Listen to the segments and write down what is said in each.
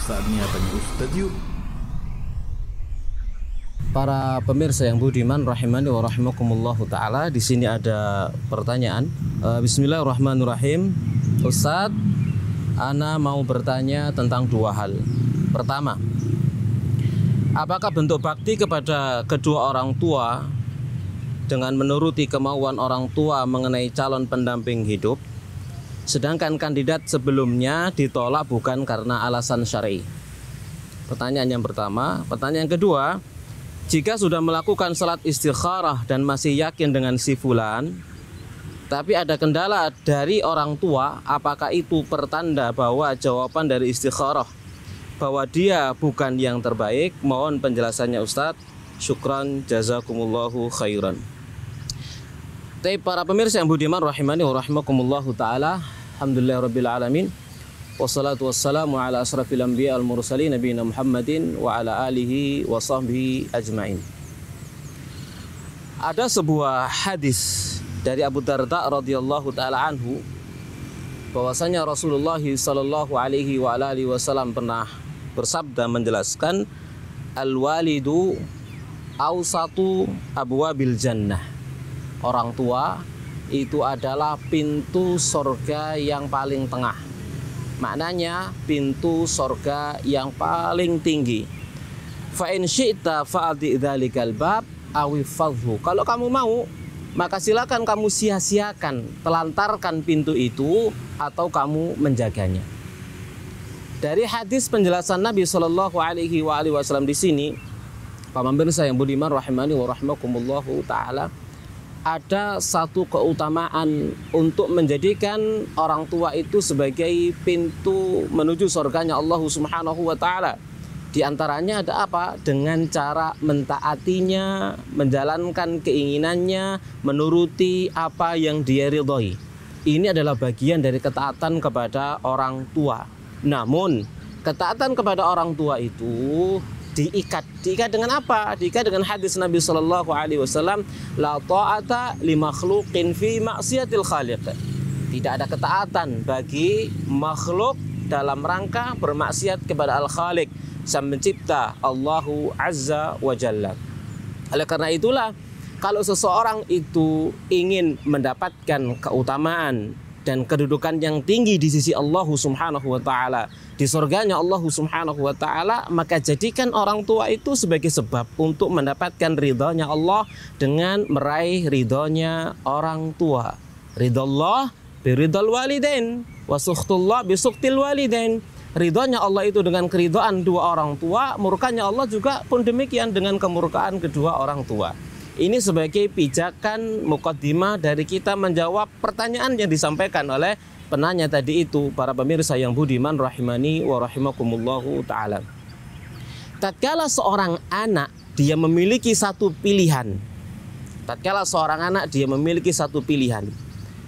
Saatnya tanya Ustadz yuk. Para pemirsa yang budiman rahimani wa rahimakumullah taala, di sini ada pertanyaan. Eh, bismillahirrahmanirrahim. Ustadz, ana mau bertanya tentang dua hal. Pertama, apakah bentuk bakti kepada kedua orang tua dengan menuruti kemauan orang tua mengenai calon pendamping hidup? Sedangkan kandidat sebelumnya ditolak bukan karena alasan syar'i. Pertanyaan yang pertama, pertanyaan yang kedua, jika sudah melakukan salat istikharah dan masih yakin dengan si fulan, tapi ada kendala dari orang tua, apakah itu pertanda bahwa jawaban dari istikharah bahwa dia bukan yang terbaik? Mohon penjelasannya Ustadz. Syukran jazakumullahu khairan. Tapi para pemirsa yang budiman rahimani wa rahimakumullahu taala, Alhamdulillah Rabbil Alamin Wassalatu wassalamu ala asrafil anbiya al mursalin Nabi Muhammadin wa ala alihi wa sahbihi ajmain Ada sebuah hadis dari Abu Darda radhiyallahu taala anhu bahwasanya Rasulullah sallallahu alaihi wa alihi wasallam pernah bersabda menjelaskan al walidu awsatu abwabil jannah orang tua itu adalah pintu sorga yang paling tengah. Maknanya pintu sorga yang paling tinggi. Fa in syi'ta fa'ati dzalikal awi fadhu Kalau kamu mau, maka silakan kamu sia-siakan, telantarkan pintu itu atau kamu menjaganya. Dari hadis penjelasan Nabi Shallallahu Alaihi Wasallam di sini, Mambir saya yang budiman rahimani wa rahmakumullahu taala ada satu keutamaan untuk menjadikan orang tua itu sebagai pintu menuju surganya Allah Subhanahu wa taala. Di antaranya ada apa? Dengan cara mentaatinya, menjalankan keinginannya, menuruti apa yang dia ridhoi. Ini adalah bagian dari ketaatan kepada orang tua. Namun, ketaatan kepada orang tua itu diikat. Diikat dengan apa? Diikat dengan hadis Nabi Shallallahu Alaihi Wasallam, la ta'ata li makhluqin fi maksiatil khaliq. Tidak ada ketaatan bagi makhluk dalam rangka bermaksiat kepada Al-Khaliq, Sang mencipta Allahu Azza wa Jalla. Oleh karena itulah kalau seseorang itu ingin mendapatkan keutamaan dan kedudukan yang tinggi di sisi Allah Subhanahu wa taala. Di surganya Allah Subhanahu wa taala, maka jadikan orang tua itu sebagai sebab untuk mendapatkan ridhonya Allah dengan meraih ridhonya orang tua. Ridho Allah biridhal walidain wa sukhtullah bi sukhtil walidain. Ridhonya Allah itu dengan keridhaan dua orang tua, murkanya Allah juga pun demikian dengan kemurkaan kedua orang tua. Ini sebagai pijakan mukaddimah dari kita menjawab pertanyaan yang disampaikan oleh penanya tadi itu para pemirsa yang budiman rahimani wa rahimakumullahu taala. Tatkala seorang anak dia memiliki satu pilihan. Tatkala seorang anak dia memiliki satu pilihan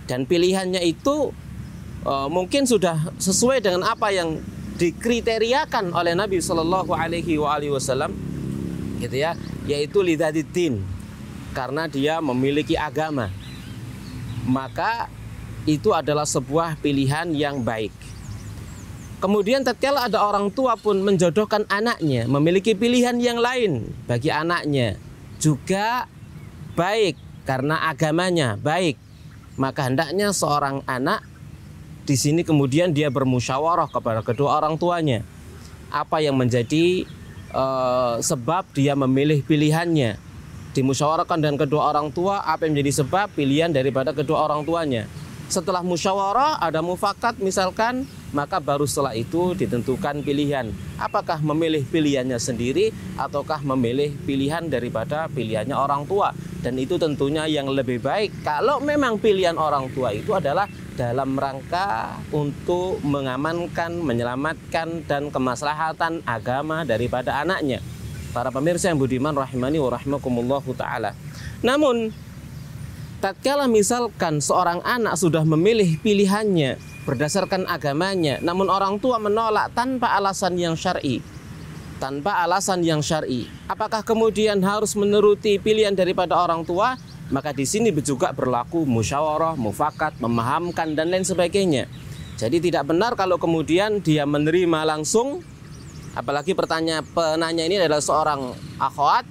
dan pilihannya itu e, mungkin sudah sesuai dengan apa yang dikriteriakan oleh Nabi Shallallahu Alaihi Wasallam gitu ya yaitu lidaditin karena dia memiliki agama. Maka itu adalah sebuah pilihan yang baik. Kemudian tatkala ada orang tua pun menjodohkan anaknya, memiliki pilihan yang lain bagi anaknya juga baik karena agamanya baik. Maka hendaknya seorang anak di sini kemudian dia bermusyawarah kepada kedua orang tuanya. Apa yang menjadi e, sebab dia memilih pilihannya? dimusyawarahkan dengan kedua orang tua apa yang menjadi sebab pilihan daripada kedua orang tuanya. Setelah musyawarah ada mufakat misalkan maka baru setelah itu ditentukan pilihan apakah memilih pilihannya sendiri ataukah memilih pilihan daripada pilihannya orang tua dan itu tentunya yang lebih baik kalau memang pilihan orang tua itu adalah dalam rangka untuk mengamankan, menyelamatkan dan kemaslahatan agama daripada anaknya para pemirsa yang budiman rahimani wa rahimakumullahu taala. Namun tatkala misalkan seorang anak sudah memilih pilihannya berdasarkan agamanya, namun orang tua menolak tanpa alasan yang syar'i. Tanpa alasan yang syar'i. Apakah kemudian harus menuruti pilihan daripada orang tua? Maka di sini juga berlaku musyawarah, mufakat, memahamkan dan lain sebagainya. Jadi tidak benar kalau kemudian dia menerima langsung Apalagi pertanya penanya ini adalah seorang akhwat,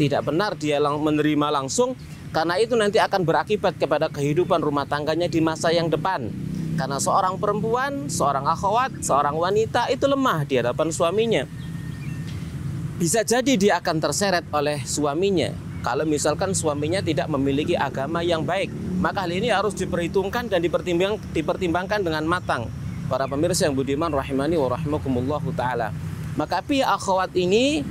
tidak benar dia lang menerima langsung karena itu nanti akan berakibat kepada kehidupan rumah tangganya di masa yang depan. Karena seorang perempuan, seorang akhwat, seorang wanita itu lemah di hadapan suaminya. Bisa jadi dia akan terseret oleh suaminya. Kalau misalkan suaminya tidak memiliki agama yang baik, maka hal ini harus diperhitungkan dan dipertimbang, dipertimbangkan dengan matang. Para pemirsa yang budiman rahimani wa rahimakumullahu taala. Maka pihak akhwat ini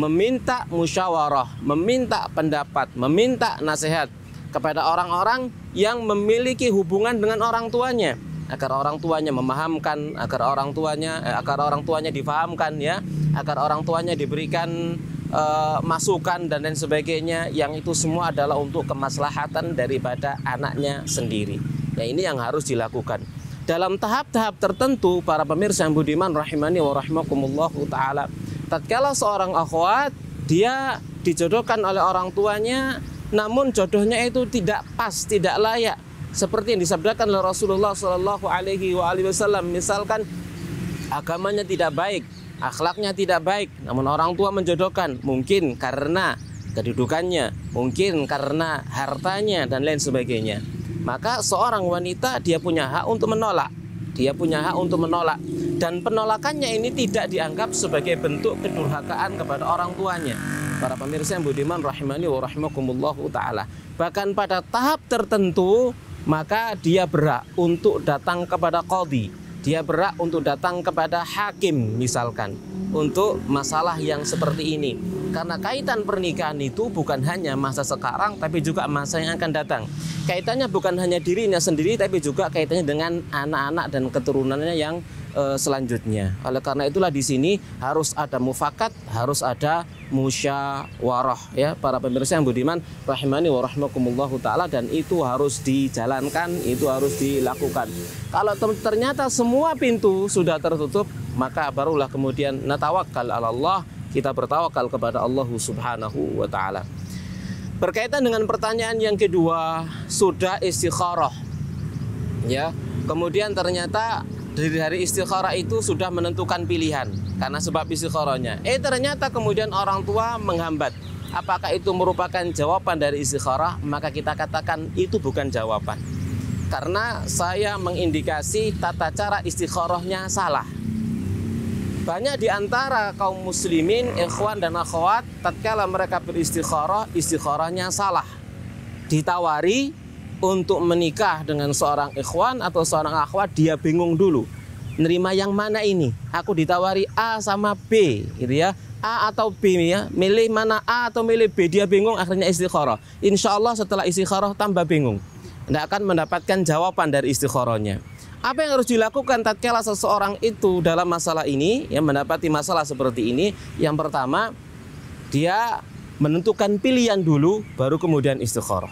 meminta musyawarah, meminta pendapat, meminta nasihat kepada orang-orang yang memiliki hubungan dengan orang tuanya agar orang tuanya memahamkan, agar orang tuanya eh, agar orang tuanya difahamkan ya, agar orang tuanya diberikan eh, masukan dan lain sebagainya yang itu semua adalah untuk kemaslahatan daripada anaknya sendiri. Ya ini yang harus dilakukan dalam tahap-tahap tertentu para pemirsa yang budiman rahimani wa rahimakumullah taala tatkala seorang akhwat dia dijodohkan oleh orang tuanya namun jodohnya itu tidak pas tidak layak seperti yang disabdakan oleh Rasulullah Shallallahu Alaihi Wasallam misalkan agamanya tidak baik akhlaknya tidak baik namun orang tua menjodohkan mungkin karena kedudukannya mungkin karena hartanya dan lain sebagainya maka seorang wanita dia punya hak untuk menolak. Dia punya hak untuk menolak dan penolakannya ini tidak dianggap sebagai bentuk kedurhakaan kepada orang tuanya. Para pemirsa yang budiman rahimani wa rahimakumullahu taala. Bahkan pada tahap tertentu maka dia berhak untuk datang kepada qadhi. Dia berhak untuk datang kepada hakim misalkan untuk masalah yang seperti ini. Karena kaitan pernikahan itu bukan hanya masa sekarang, tapi juga masa yang akan datang. Kaitannya bukan hanya dirinya sendiri, tapi juga kaitannya dengan anak-anak dan keturunannya yang e, selanjutnya. Oleh karena itulah di sini harus ada mufakat, harus ada musyawarah ya para pemirsa yang budiman rahimani wa taala dan itu harus dijalankan, itu harus dilakukan. Kalau ternyata semua pintu sudah tertutup, maka barulah kemudian natawakal Allah kita bertawakal kepada Allah Subhanahu wa taala. Berkaitan dengan pertanyaan yang kedua, sudah istikharah. Ya. Kemudian ternyata dari hari istikharah itu sudah menentukan pilihan karena sebab istikharahnya. Eh ternyata kemudian orang tua menghambat. Apakah itu merupakan jawaban dari istikharah? Maka kita katakan itu bukan jawaban. Karena saya mengindikasi tata cara istikharahnya salah banyak di antara kaum muslimin, ikhwan dan akhwat, tatkala mereka beristikharah, istikharahnya salah. Ditawari untuk menikah dengan seorang ikhwan atau seorang akhwat, dia bingung dulu. Nerima yang mana ini? Aku ditawari A sama B, gitu ya. A atau B ya, milih mana A atau milih B, dia bingung akhirnya istikharah. Insya Allah setelah istikharah tambah bingung. Tidak akan mendapatkan jawaban dari istikharahnya. Apa yang harus dilakukan tatkala seseorang itu dalam masalah ini, yang mendapati masalah seperti ini? Yang pertama, dia menentukan pilihan dulu, baru kemudian istikharah.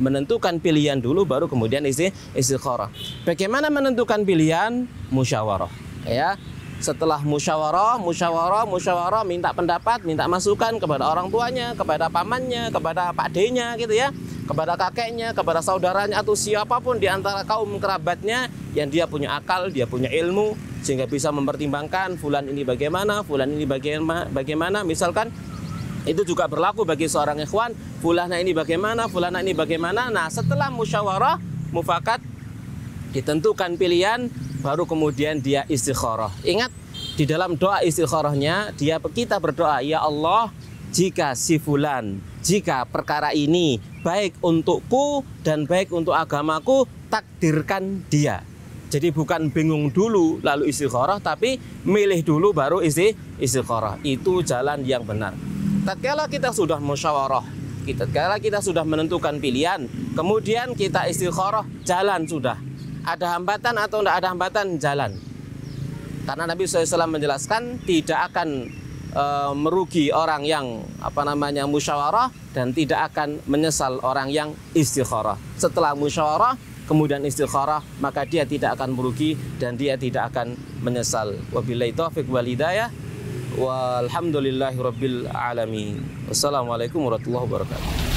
Menentukan pilihan dulu, baru kemudian isti istikharah. Bagaimana menentukan pilihan? Musyawarah. Ya, setelah musyawarah, musyawarah, musyawarah, minta pendapat, minta masukan kepada orang tuanya, kepada pamannya, kepada pakdenya gitu ya kepada kakeknya, kepada saudaranya atau siapapun di antara kaum kerabatnya yang dia punya akal, dia punya ilmu sehingga bisa mempertimbangkan fulan ini bagaimana, fulan ini bagaimana, bagaimana misalkan itu juga berlaku bagi seorang ikhwan, fulana ini bagaimana, fulana ini bagaimana. Nah, setelah musyawarah, mufakat ditentukan pilihan baru kemudian dia istikharah. Ingat di dalam doa istikharahnya dia kita berdoa, ya Allah jika si fulan, jika perkara ini baik untukku dan baik untuk agamaku, takdirkan dia. Jadi bukan bingung dulu lalu istikharah tapi milih dulu baru isti istikharah. Itu jalan yang benar. Tatkala kita sudah musyawarah, kita tatkala kita sudah menentukan pilihan, kemudian kita istikharah, jalan sudah. Ada hambatan atau tidak ada hambatan, jalan. Karena Nabi SAW menjelaskan tidak akan e, merugi orang yang apa namanya musyawarah dan tidak akan menyesal orang yang istikharah. Setelah musyawarah kemudian istikharah maka dia tidak akan merugi dan dia tidak akan menyesal. Wabillahi taufik wal hidayah. Walhamdulillahirabbil alamin. Wassalamualaikum warahmatullahi wabarakatuh.